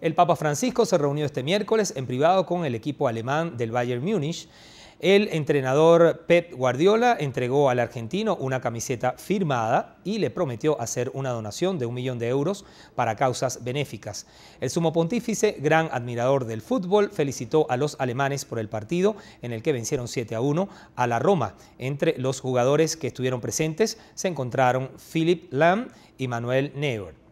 El Papa Francisco se reunió este miércoles en privado con el equipo alemán del Bayern Múnich. El entrenador Pep Guardiola entregó al argentino una camiseta firmada y le prometió hacer una donación de un millón de euros para causas benéficas. El sumo pontífice, gran admirador del fútbol, felicitó a los alemanes por el partido en el que vencieron 7 a 1 a la Roma. Entre los jugadores que estuvieron presentes se encontraron Philipp Lam y Manuel Neuer.